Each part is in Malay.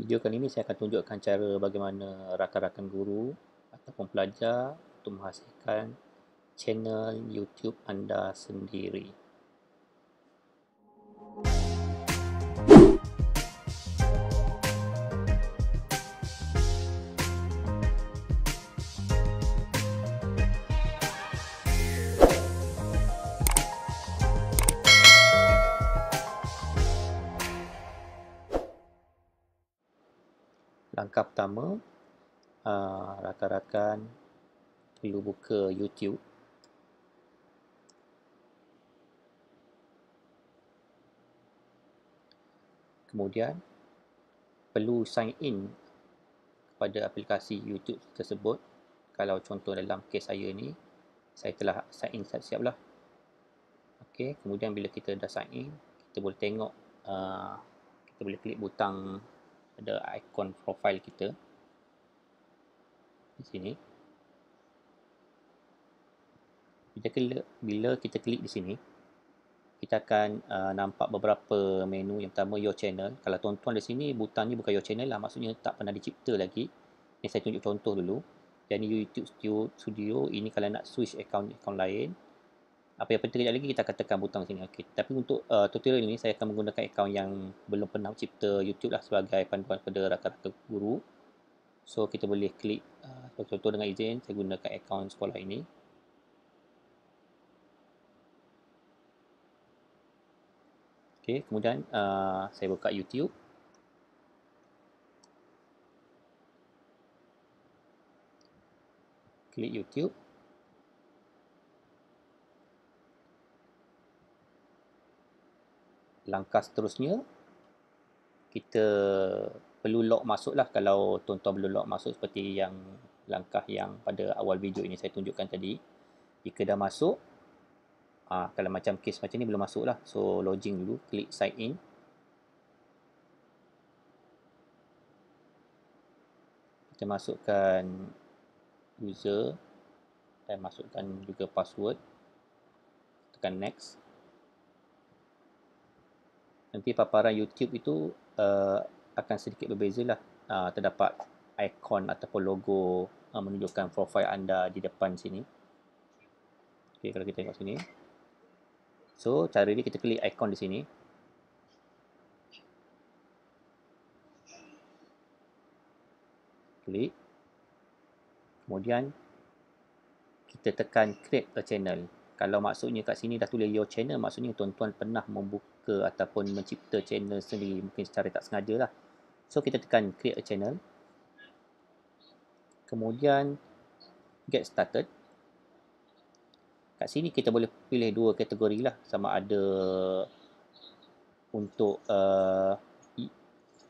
video kali ini saya akan tunjukkan cara bagaimana rakan-rakan guru ataupun pelajar untuk menghasilkan channel YouTube anda sendiri. langkah pertama aa, ah, rakan-rakan perlu buka YouTube kemudian perlu sign in pada aplikasi YouTube tersebut kalau contoh dalam kes saya ni saya telah sign in siap siaplah okey kemudian bila kita dah sign in kita boleh tengok aa, ah, kita boleh klik butang ada ikon profil kita di sini kita klik, bila kita klik di sini kita akan uh, nampak beberapa menu yang pertama your channel kalau tuan-tuan di sini butang ni bukan your channel lah maksudnya tak pernah dicipta lagi ni saya tunjuk contoh dulu jadi YouTube Studio, Studio ini kalau nak switch account account lain apa yang penting lagi kita akan tekan butang sini okey tapi untuk uh, tutorial ini saya akan menggunakan akaun yang belum pernah cipta YouTube lah sebagai panduan kepada rakan-rakan guru so kita boleh klik uh, contoh dengan izin saya gunakan akaun sekolah ini okey kemudian uh, saya buka YouTube klik YouTube langkah seterusnya kita perlu log masuk lah kalau tuan-tuan belum log masuk seperti yang langkah yang pada awal video ini saya tunjukkan tadi jika dah masuk ah kalau macam case macam ni belum masuk lah so login dulu klik sign in kita masukkan user dan masukkan juga password tekan next nanti paparan YouTube itu uh, akan sedikit berbeza lah. Uh, terdapat ikon ataupun logo uh, menunjukkan profil anda di depan sini. Okay, kalau kita tengok sini. So, cara ni kita klik ikon di sini. Klik. Kemudian, kita tekan create a channel kalau maksudnya kat sini dah tulis your channel maksudnya tuan-tuan pernah membuka ataupun mencipta channel sendiri mungkin secara tak sengaja lah so kita tekan create a channel kemudian get started kat sini kita boleh pilih dua kategori lah sama ada untuk uh,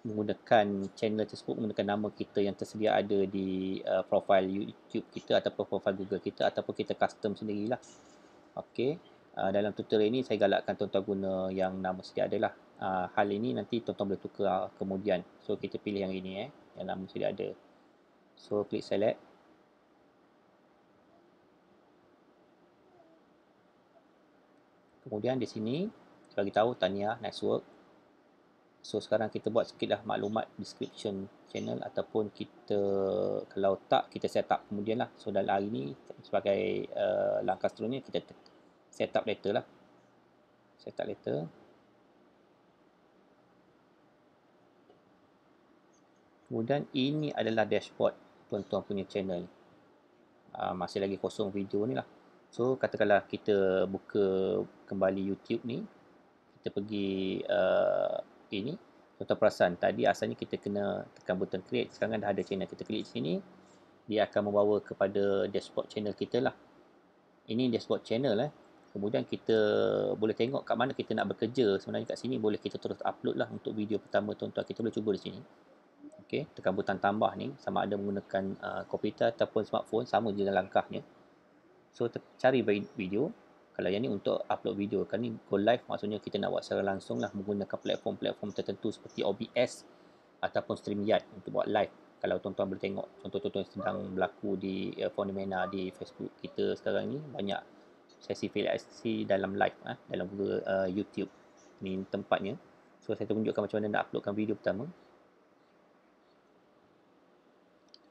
menggunakan channel tersebut menggunakan nama kita yang tersedia ada di uh, profile YouTube kita ataupun profile Google kita ataupun kita custom sendirilah Okey, uh, dalam tutorial ini saya galakkan tuan-tuan guna yang nama sedia ada lah. Uh, hal ini nanti tuan-tuan boleh tukar kemudian. So kita pilih yang ini eh, yang nama sedia ada. So klik select. Kemudian di sini bagi tahu Tania nice work. So sekarang kita buat sikitlah maklumat description channel ataupun kita kalau tak kita set up kemudianlah. So dalam hari ni sebagai uh, langkah seterusnya kita Set up letter lah. set Setup letter. Kemudian ini adalah dashboard tuan-tuan punya channel. Uh, masih lagi kosong video ni lah. So katakanlah kita buka kembali YouTube ni. Kita pergi uh, ini. Tuan-tuan perasan tadi asalnya kita kena tekan button create. Sekarang kan dah ada channel. Kita klik sini. Dia akan membawa kepada dashboard channel kita lah. Ini dashboard channel eh. Kemudian kita boleh tengok kat mana kita nak bekerja. Sebenarnya kat sini boleh kita terus upload lah untuk video pertama tuan-tuan. Kita boleh cuba di sini. Okey, tekan butang tambah ni. Sama ada menggunakan uh, komputer ataupun smartphone. Sama je dengan langkahnya. So, cari video. Kalau yang ni untuk upload video. Kalau ni go live maksudnya kita nak buat secara langsung lah. Menggunakan platform-platform tertentu seperti OBS ataupun StreamYard untuk buat live. Kalau tuan-tuan boleh tengok. Contoh tuan sedang berlaku di uh, Fondamena di Facebook kita sekarang ni. Banyak sesi Sesi dalam live ah dalam Google uh, YouTube ni tempatnya. So saya tunjukkan macam mana nak uploadkan video pertama.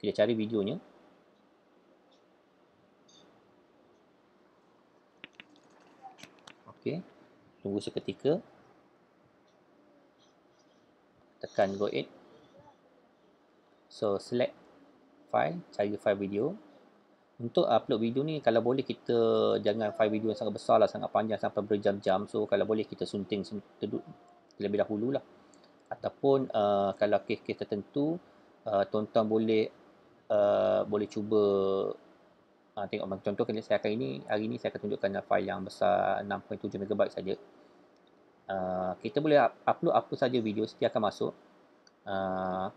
Kita cari videonya. Okey. Tunggu seketika. Tekan go it. So select file, cari file video untuk upload video ni kalau boleh kita jangan file video yang sangat besar lah sangat panjang sampai berjam-jam so kalau boleh kita sunting terlebih dahulu lah ataupun uh, kalau kes-kes tertentu uh, tuan-tuan boleh uh, boleh cuba uh, tengok macam contoh kena saya akan ini hari ini saya akan tunjukkan file yang besar 6.7 MB saja uh, kita boleh upload apa saja video setiap akan masuk uh,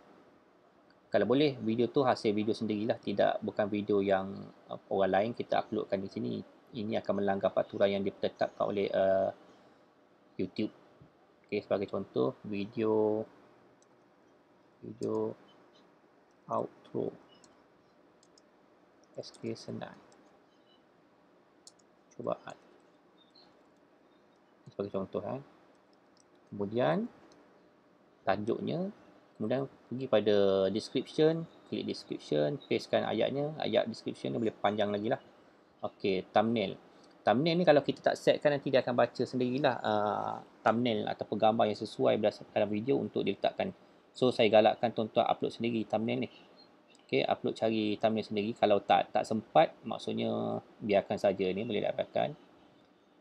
kalau boleh video tu hasil video sendirilah tidak bukan video yang uh, orang lain kita uploadkan di sini ini akan melanggar peraturan yang ditetapkan oleh uh, YouTube okay, sebagai contoh video video outro SK Senai cuba sebagai contoh eh. kemudian tajuknya kemudian pergi pada description klik description pastekan ayatnya ayat description ni boleh panjang lagi lah ok thumbnail thumbnail ni kalau kita tak setkan nanti dia akan baca sendirilah uh, thumbnail atau gambar yang sesuai dalam video untuk diletakkan so saya galakkan tuan-tuan upload sendiri thumbnail ni ok upload cari thumbnail sendiri kalau tak tak sempat maksudnya biarkan saja ni boleh dapatkan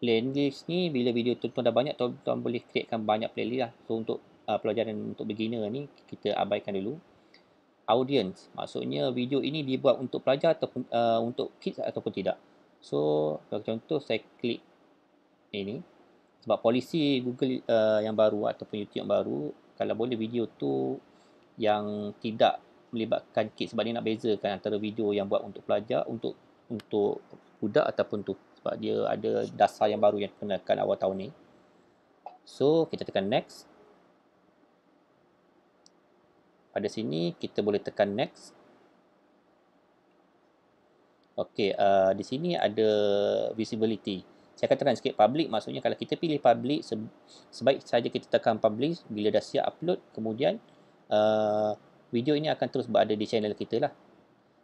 playlist ni bila video tuan-tuan dah banyak tuan-tuan boleh createkan banyak playlist lah so untuk uh, pelajaran untuk beginner ni kita abaikan dulu. Audience, maksudnya video ini dibuat untuk pelajar ataupun uh, untuk kids ataupun tidak. So, kalau contoh saya klik ini sebab polisi Google uh, yang baru ataupun YouTube yang baru kalau boleh video tu yang tidak melibatkan kids sebab dia nak bezakan antara video yang buat untuk pelajar untuk untuk budak ataupun tu sebab dia ada dasar yang baru yang dikenakan awal tahun ni. So, kita tekan next pada sini kita boleh tekan next Okey, uh, di sini ada visibility saya katakan sikit public maksudnya kalau kita pilih public sebaik saja kita tekan public bila dah siap upload kemudian uh, video ini akan terus berada di channel kita lah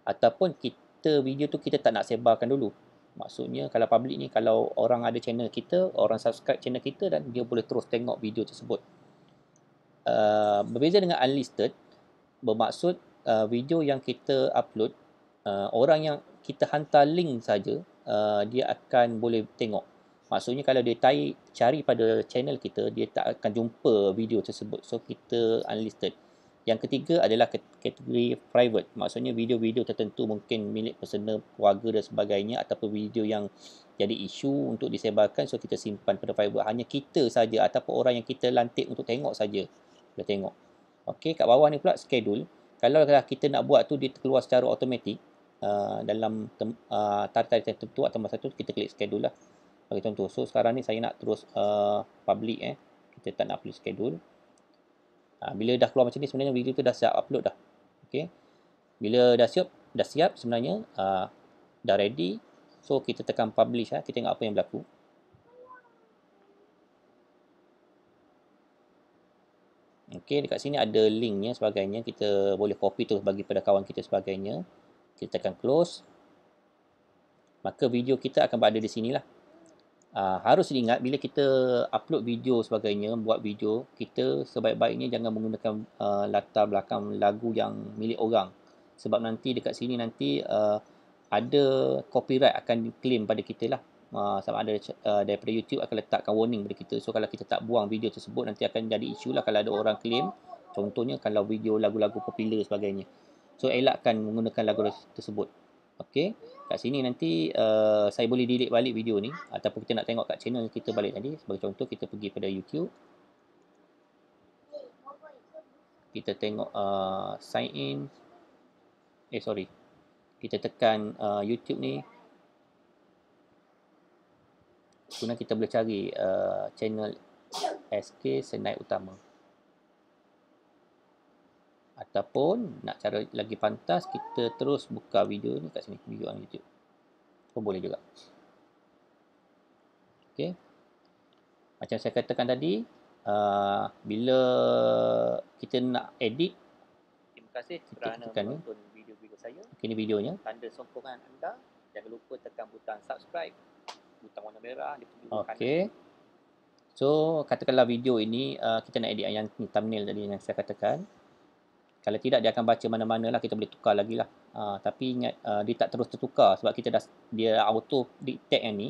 ataupun kita video tu kita tak nak sebarkan dulu maksudnya kalau public ni kalau orang ada channel kita orang subscribe channel kita dan dia boleh terus tengok video tersebut uh, berbeza dengan unlisted bermaksud uh, video yang kita upload uh, orang yang kita hantar link saja uh, dia akan boleh tengok maksudnya kalau dia tai cari pada channel kita dia tak akan jumpa video tersebut so kita unlisted yang ketiga adalah kategori private maksudnya video-video tertentu mungkin milik personal keluarga dan sebagainya ataupun video yang jadi isu untuk disebarkan so kita simpan pada private hanya kita saja ataupun orang yang kita lantik untuk tengok saja boleh tengok Okey, kat bawah ni pula schedule. Kalau kita nak buat tu dia keluar secara automatik uh, dalam uh, tarikh-tarikh tertentu atau masa tu kita klik schedule lah. Bagi contoh. So sekarang ni saya nak terus uh, public eh. Kita tak nak pilih schedule. Uh, bila dah keluar macam ni sebenarnya video tu dah siap upload dah. Okey. Bila dah siap, dah siap sebenarnya uh, dah ready. So kita tekan publish lah. Kita tengok apa yang berlaku. Okey, dekat sini ada linknya sebagainya. Kita boleh copy terus bagi pada kawan kita sebagainya. Kita tekan close. Maka video kita akan berada di sinilah. Uh, harus diingat bila kita upload video sebagainya, buat video, kita sebaik-baiknya jangan menggunakan uh, latar belakang lagu yang milik orang. Sebab nanti dekat sini nanti uh, ada copyright akan diklaim pada kita lah. Ah, sama ada uh, daripada YouTube akan letakkan warning bagi kita. So kalau kita tak buang video tersebut nanti akan jadi isu lah kalau ada orang claim contohnya kalau video lagu-lagu popular sebagainya. So elakkan menggunakan lagu tersebut. Okay, Kat sini nanti uh, saya boleh delete balik video ni ataupun kita nak tengok kat channel kita balik tadi. Sebagai contoh kita pergi pada YouTube. Kita tengok uh, sign in. Eh sorry. Kita tekan uh, YouTube ni kemudian kita boleh cari uh, channel SK senai utama ataupun nak cara lagi pantas kita terus buka video ni kat sini video on YouTube pun oh, boleh juga ok macam saya katakan tadi uh, bila kita nak edit terima kasih kerana menonton video-video saya ok ni videonya tanda sokongan anda jangan lupa tekan butang subscribe butang warna merah dia tunjuk okay. kanan. So katakanlah video ini uh, kita nak edit yang thumbnail tadi yang saya katakan. Kalau tidak dia akan baca mana-mana lah kita boleh tukar lagi lah. Uh, tapi ingat uh, dia tak terus tertukar sebab kita dah dia auto detect yang ni.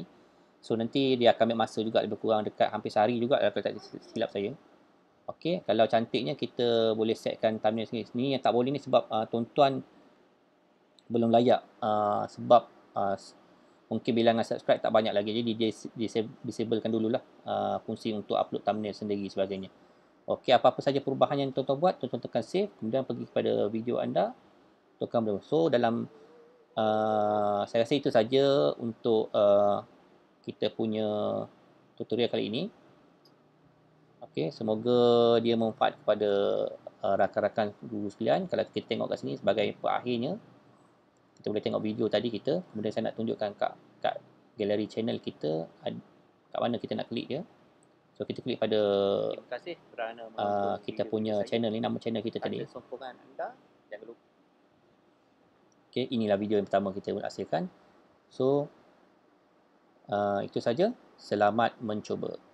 So nanti dia akan ambil masa juga lebih kurang dekat hampir sehari juga lah, kalau tak silap saya. Okey, kalau cantiknya kita boleh setkan thumbnail sini. Ni yang tak boleh ni sebab uh, tuan-tuan belum layak uh, sebab uh, mungkin bilangan subscribe tak banyak lagi jadi dia disablekan dululah uh, fungsi untuk upload thumbnail sendiri sebagainya Okey, apa-apa saja perubahan yang tuan-tuan buat tuan-tuan tekan save kemudian pergi kepada video anda tekan belum so dalam uh, saya rasa itu saja untuk uh, kita punya tutorial kali ini Okey, semoga dia manfaat kepada uh, rakan-rakan uh, guru sekalian kalau kita tengok kat sini sebagai akhirnya kita boleh tengok video tadi kita kemudian saya nak tunjukkan kat kat galeri channel kita kat mana kita nak klik ya so kita klik pada terima kasih kerana uh, kita punya channel ni nama channel kita tadi sokongan anda jangan inilah video yang pertama kita nak hasilkan. So, uh, itu saja. Selamat mencuba.